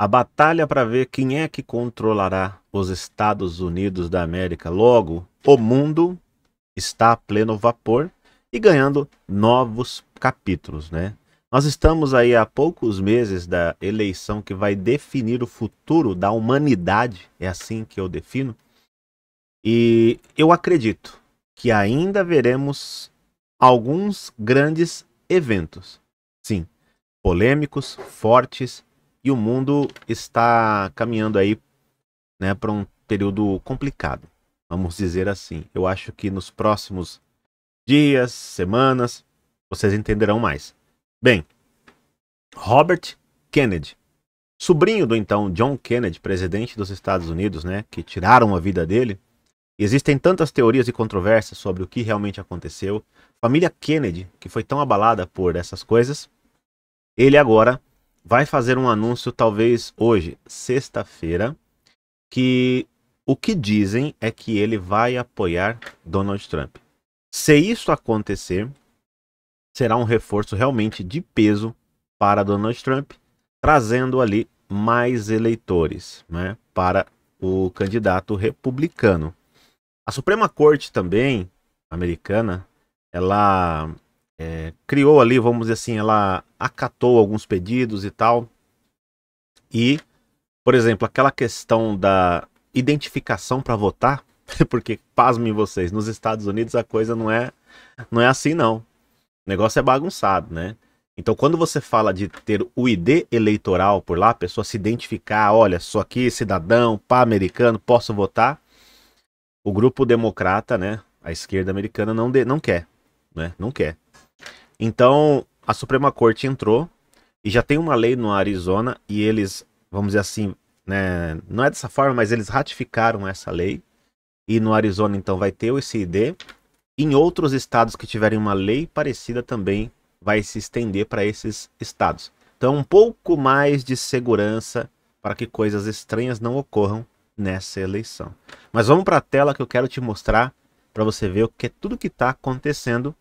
A batalha para ver quem é que controlará os Estados Unidos da América. Logo, o mundo está a pleno vapor e ganhando novos capítulos, né? Nós estamos aí há poucos meses da eleição que vai definir o futuro da humanidade, é assim que eu defino. E eu acredito que ainda veremos alguns grandes eventos. Sim, polêmicos, fortes, e o mundo está caminhando aí né, para um período complicado, vamos dizer assim. Eu acho que nos próximos dias, semanas, vocês entenderão mais. Bem, Robert Kennedy, sobrinho do então John Kennedy, presidente dos Estados Unidos, né, que tiraram a vida dele. Existem tantas teorias e controvérsias sobre o que realmente aconteceu. Família Kennedy, que foi tão abalada por essas coisas, ele agora vai fazer um anúncio talvez hoje, sexta-feira, que o que dizem é que ele vai apoiar Donald Trump. Se isso acontecer, será um reforço realmente de peso para Donald Trump, trazendo ali mais eleitores né, para o candidato republicano. A Suprema Corte também americana, ela é, criou ali, vamos dizer assim, ela acatou alguns pedidos e tal. E, por exemplo, aquela questão da identificação para votar, porque pasmem vocês, nos Estados Unidos a coisa não é não é assim não. O negócio é bagunçado, né? Então, quando você fala de ter o ID eleitoral por lá, a pessoa se identificar, olha, sou aqui cidadão, pá, americano, posso votar? O grupo democrata, né, a esquerda americana não de, não quer, né? Não quer. Então, a Suprema Corte entrou e já tem uma lei no Arizona e eles, vamos dizer assim, né, não é dessa forma, mas eles ratificaram essa lei. E no Arizona, então, vai ter o ICD. Em outros estados que tiverem uma lei parecida também vai se estender para esses estados. Então, um pouco mais de segurança para que coisas estranhas não ocorram nessa eleição. Mas vamos para a tela que eu quero te mostrar para você ver o que é tudo que está acontecendo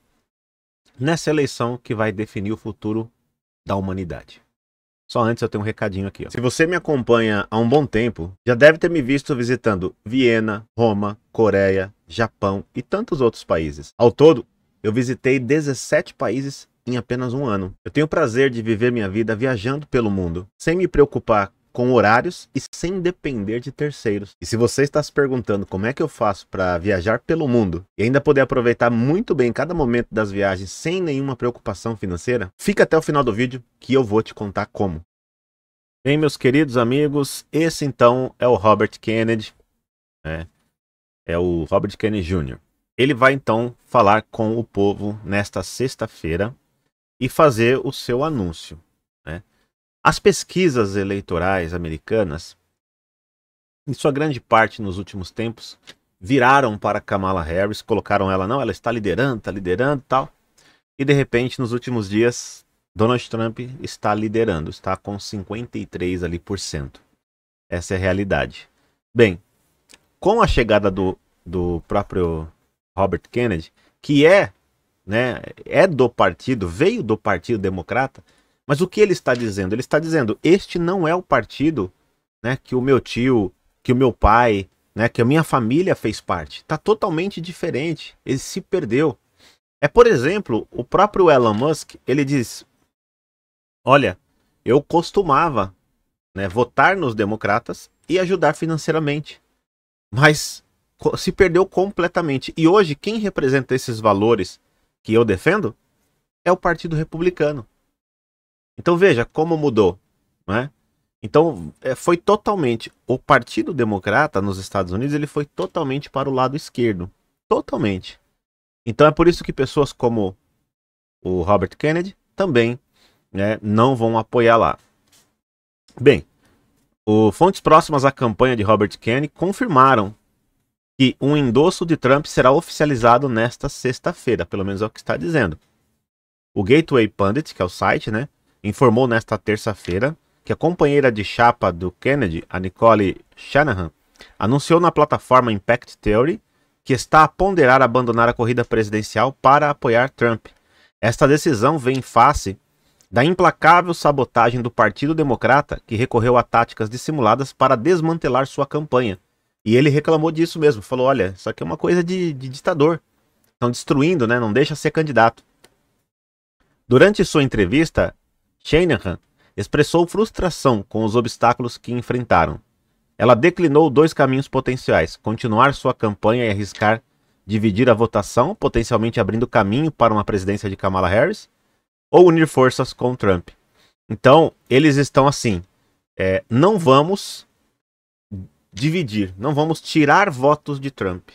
nessa eleição que vai definir o futuro da humanidade. Só antes eu tenho um recadinho aqui. Ó. Se você me acompanha há um bom tempo, já deve ter me visto visitando Viena, Roma, Coreia, Japão e tantos outros países. Ao todo, eu visitei 17 países em apenas um ano. Eu tenho o prazer de viver minha vida viajando pelo mundo, sem me preocupar com horários e sem depender de terceiros. E se você está se perguntando como é que eu faço para viajar pelo mundo e ainda poder aproveitar muito bem cada momento das viagens sem nenhuma preocupação financeira, fica até o final do vídeo que eu vou te contar como. Bem, meus queridos amigos, esse então é o Robert Kennedy, né? É o Robert Kennedy Jr. Ele vai então falar com o povo nesta sexta-feira e fazer o seu anúncio. As pesquisas eleitorais americanas, em sua grande parte nos últimos tempos, viraram para Kamala Harris, colocaram ela, não, ela está liderando, está liderando tal. E de repente, nos últimos dias, Donald Trump está liderando, está com 53 ali por cento. Essa é a realidade. Bem, com a chegada do, do próprio Robert Kennedy, que é, né, é do partido, veio do Partido Democrata, mas o que ele está dizendo? Ele está dizendo: este não é o partido né, que o meu tio, que o meu pai, né, que a minha família fez parte. Está totalmente diferente. Ele se perdeu. É, por exemplo, o próprio Elon Musk, ele diz: Olha, eu costumava né, votar nos democratas e ajudar financeiramente. Mas se perdeu completamente. E hoje, quem representa esses valores que eu defendo é o Partido Republicano. Então veja como mudou, né? Então é, foi totalmente o Partido Democrata nos Estados Unidos ele foi totalmente para o lado esquerdo, totalmente. Então é por isso que pessoas como o Robert Kennedy também né, não vão apoiar lá. Bem, o, fontes próximas à campanha de Robert Kennedy confirmaram que um endosso de Trump será oficializado nesta sexta-feira, pelo menos é o que está dizendo. O Gateway Pundit, que é o site, né, informou nesta terça-feira que a companheira de chapa do Kennedy, a Nicole Shanahan, anunciou na plataforma Impact Theory que está a ponderar abandonar a corrida presidencial para apoiar Trump. Esta decisão vem em face da implacável sabotagem do Partido Democrata, que recorreu a táticas dissimuladas para desmantelar sua campanha. E ele reclamou disso mesmo, falou: olha, isso aqui é uma coisa de, de ditador. Estão destruindo, né? Não deixa ser candidato. Durante sua entrevista, Shanahan expressou frustração com os obstáculos que enfrentaram. Ela declinou dois caminhos potenciais: continuar sua campanha e arriscar dividir a votação, potencialmente abrindo caminho para uma presidência de Kamala Harris, ou unir forças com Trump. Então, eles estão assim: é, não vamos dividir, não vamos tirar votos de Trump.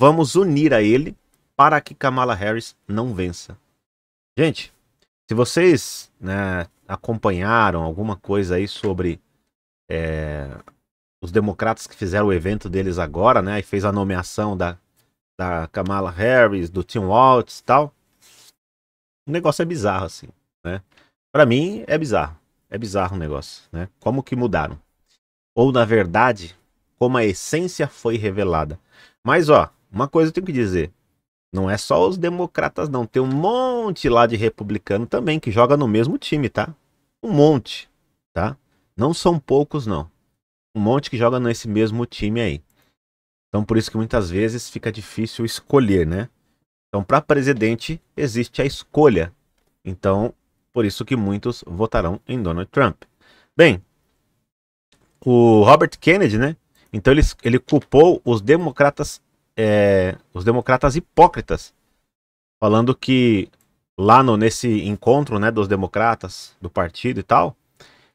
Vamos unir a ele para que Kamala Harris não vença. Gente, se vocês né, acompanharam alguma coisa aí sobre é, os democratas que fizeram o evento deles agora, né? E fez a nomeação da, da Kamala Harris, do Tim Waltz e tal. O negócio é bizarro, assim, né? Pra mim, é bizarro. É bizarro o negócio, né? Como que mudaram? Ou, na verdade, como a essência foi revelada. Mas, ó, uma coisa eu tenho que dizer. Não é só os democratas, não. Tem um monte lá de republicano também que joga no mesmo time, tá? Um monte, tá? Não são poucos, não. Um monte que joga nesse mesmo time aí. Então, por isso que muitas vezes fica difícil escolher, né? Então, para presidente, existe a escolha. Então, por isso que muitos votarão em Donald Trump. Bem, o Robert Kennedy, né? Então, ele, ele culpou os democratas é, os democratas hipócritas, falando que lá no, nesse encontro né, dos democratas, do partido e tal,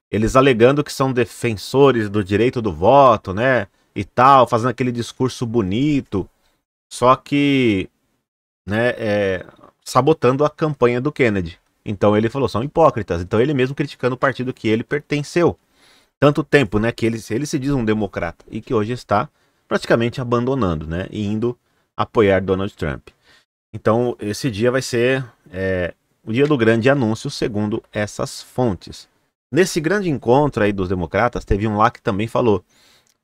eles alegando que são defensores do direito do voto, né? E tal, fazendo aquele discurso bonito, só que, né, é, sabotando a campanha do Kennedy. Então ele falou, são hipócritas. Então ele mesmo criticando o partido que ele pertenceu. Tanto tempo, né, que ele, ele se diz um democrata e que hoje está praticamente abandonando, né? E indo apoiar Donald Trump. Então, esse dia vai ser é, o dia do grande anúncio, segundo essas fontes. Nesse grande encontro aí dos democratas, teve um lá que também falou.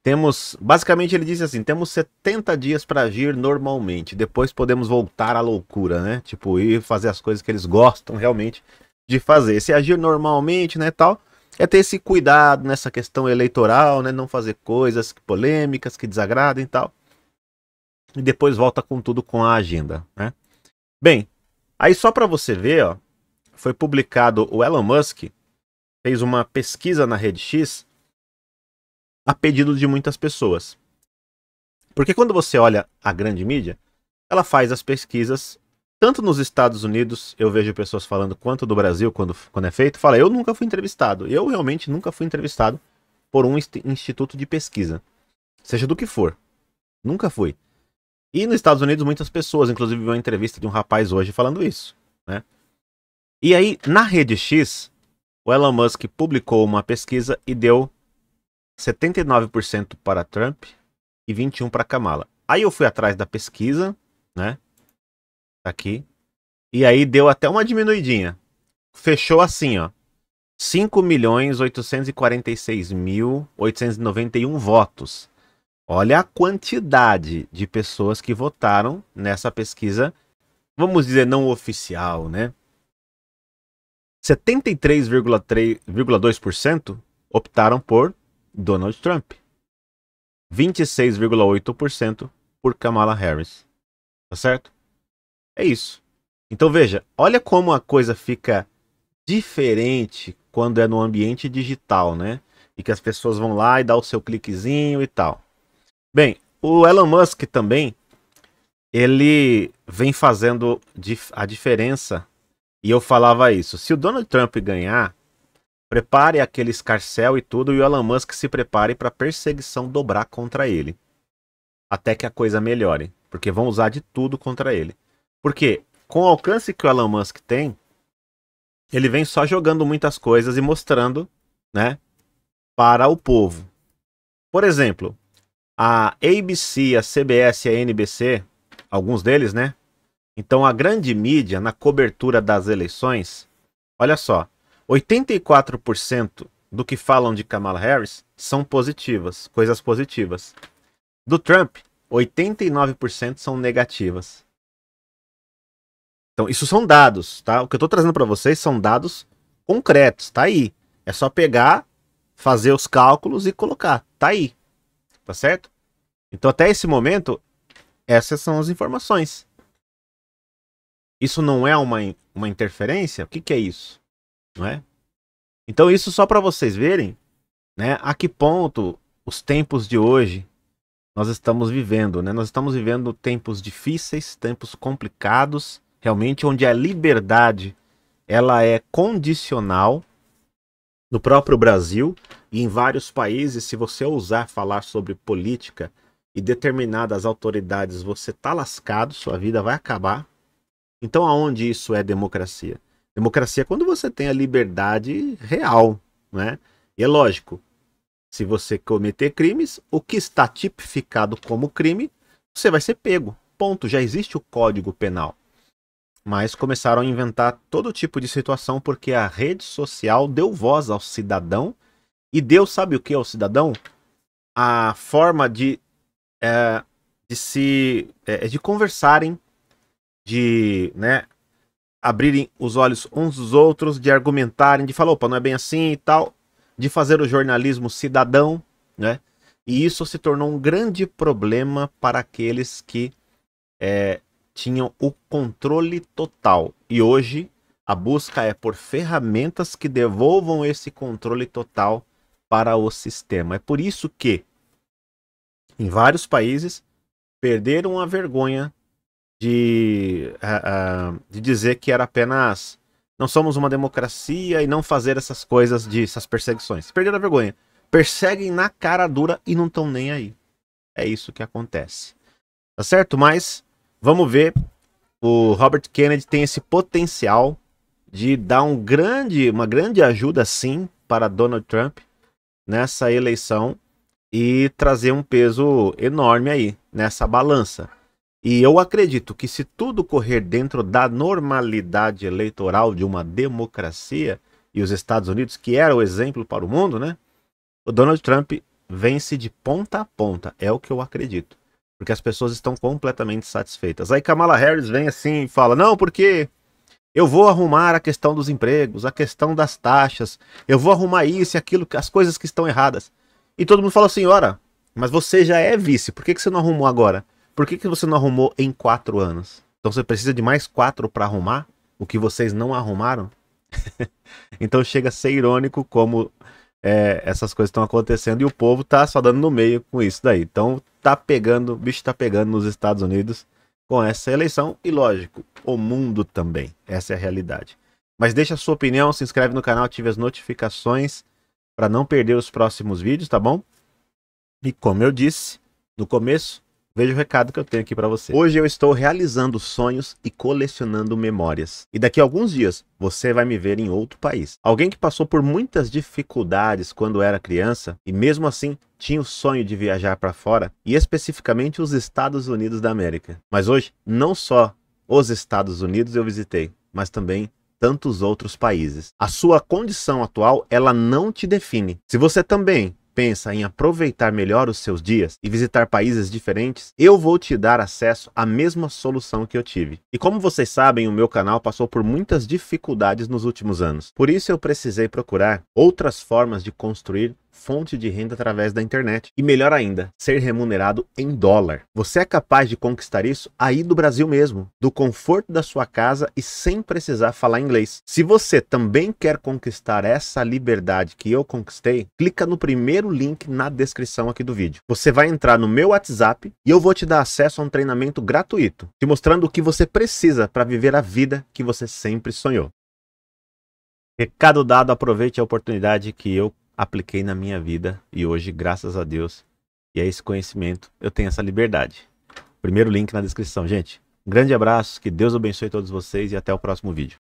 Temos, basicamente ele disse assim, temos 70 dias para agir normalmente, depois podemos voltar à loucura, né? Tipo, ir fazer as coisas que eles gostam realmente de fazer. Se agir normalmente, né, tal, é ter esse cuidado nessa questão eleitoral, né? Não fazer coisas polêmicas que desagradem e tal. E depois volta com tudo com a agenda, né? Bem, aí só para você ver, ó, foi publicado o Elon Musk fez uma pesquisa na rede X a pedido de muitas pessoas. Porque quando você olha a grande mídia, ela faz as pesquisas tanto nos Estados Unidos eu vejo pessoas falando quanto do Brasil quando, quando é feito, fala, eu nunca fui entrevistado. Eu realmente nunca fui entrevistado por um instituto de pesquisa. Seja do que for. Nunca fui. E nos Estados Unidos muitas pessoas, inclusive viu uma entrevista de um rapaz hoje falando isso, né? E aí, na rede X, o Elon Musk publicou uma pesquisa e deu 79% para Trump e 21 para Kamala. Aí eu fui atrás da pesquisa, né? Aqui. E aí deu até uma diminuidinha. Fechou assim, ó. 5 milhões 846 mil 891 votos. Olha a quantidade de pessoas que votaram nessa pesquisa, vamos dizer, não oficial, né? 73,2% optaram por Donald Trump. 26,8% por Kamala Harris. Tá certo? É isso. Então veja, olha como a coisa fica diferente quando é no ambiente digital, né? E que as pessoas vão lá e dá o seu cliquezinho e tal. Bem, o Elon Musk também ele vem fazendo a diferença. E eu falava isso. Se o Donald Trump ganhar, prepare aquele escarcel e tudo, e o Elon Musk se prepare para perseguição dobrar contra ele. Até que a coisa melhore. Porque vão usar de tudo contra ele. Porque com o alcance que o Elon Musk tem, ele vem só jogando muitas coisas e mostrando, né, para o povo. Por exemplo, a ABC, a CBS e a NBC, alguns deles, né? Então a grande mídia na cobertura das eleições, olha só, 84% do que falam de Kamala Harris são positivas, coisas positivas. Do Trump, 89% são negativas. Então, isso são dados, tá? O que eu estou trazendo para vocês são dados concretos, tá aí. É só pegar, fazer os cálculos e colocar, tá aí. Tá certo? Então, até esse momento, essas são as informações. Isso não é uma, uma interferência? O que, que é isso? Não é? Então, isso só para vocês verem né, a que ponto os tempos de hoje nós estamos vivendo. Né? Nós estamos vivendo tempos difíceis, tempos complicados, realmente onde a liberdade ela é condicional no próprio Brasil e em vários países, se você ousar falar sobre política e determinadas autoridades, você tá lascado, sua vida vai acabar. Então, aonde isso é democracia? Democracia é quando você tem a liberdade real, né? E é lógico, se você cometer crimes, o que está tipificado como crime, você vai ser pego. Ponto, já existe o Código Penal mas começaram a inventar todo tipo de situação porque a rede social deu voz ao cidadão e deu, sabe o que ao cidadão? A forma de, é, de se. É, é, de conversarem, de né, abrirem os olhos uns dos outros, de argumentarem, de falar, opa, não é bem assim e tal, de fazer o jornalismo cidadão, né? E isso se tornou um grande problema para aqueles que é, tinham o controle total. E hoje a busca é por ferramentas que devolvam esse controle total para o sistema. É por isso que, em vários países, perderam a vergonha de, uh, uh, de dizer que era apenas não somos uma democracia e não fazer essas coisas, de, essas perseguições. Perderam a vergonha. Perseguem na cara dura e não estão nem aí. É isso que acontece. Tá certo? Mas Vamos ver. O Robert Kennedy tem esse potencial de dar um grande, uma grande ajuda, sim, para Donald Trump nessa eleição e trazer um peso enorme aí nessa balança. E eu acredito que se tudo correr dentro da normalidade eleitoral de uma democracia e os Estados Unidos, que era o exemplo para o mundo, né? O Donald Trump vence de ponta a ponta, é o que eu acredito. Porque as pessoas estão completamente satisfeitas. Aí Kamala Harris vem assim e fala: não, porque eu vou arrumar a questão dos empregos, a questão das taxas, eu vou arrumar isso e aquilo, as coisas que estão erradas. E todo mundo fala assim: ora, mas você já é vice, por que, que você não arrumou agora? Por que, que você não arrumou em quatro anos? Então você precisa de mais quatro para arrumar o que vocês não arrumaram? então chega a ser irônico como é, essas coisas estão acontecendo e o povo tá só dando no meio com isso daí. Então tá pegando, o bicho tá pegando nos Estados Unidos com essa eleição e lógico, o mundo também. Essa é a realidade. Mas deixa a sua opinião, se inscreve no canal, ative as notificações para não perder os próximos vídeos, tá bom? E como eu disse no começo, Veja o recado que eu tenho aqui para você. Hoje eu estou realizando sonhos e colecionando memórias. E daqui a alguns dias você vai me ver em outro país. Alguém que passou por muitas dificuldades quando era criança e mesmo assim tinha o sonho de viajar para fora, e especificamente os Estados Unidos da América. Mas hoje não só os Estados Unidos eu visitei, mas também tantos outros países. A sua condição atual, ela não te define. Se você também pensa em aproveitar melhor os seus dias e visitar países diferentes, eu vou te dar acesso à mesma solução que eu tive. E como vocês sabem, o meu canal passou por muitas dificuldades nos últimos anos. Por isso eu precisei procurar outras formas de construir fonte de renda através da internet. E melhor ainda, ser remunerado em dólar. Você é capaz de conquistar isso aí do Brasil mesmo, do conforto da sua casa e sem precisar falar inglês. Se você também quer conquistar essa liberdade que eu conquistei, clica no primeiro link na descrição aqui do vídeo. Você vai entrar no meu WhatsApp e eu vou te dar acesso a um treinamento gratuito, te mostrando o que você precisa para viver a vida que você sempre sonhou. Recado dado, aproveite a oportunidade que eu apliquei na minha vida e hoje, graças a Deus e a esse conhecimento, eu tenho essa liberdade. Primeiro link na descrição, gente. grande abraço, que Deus abençoe todos vocês e até o próximo vídeo.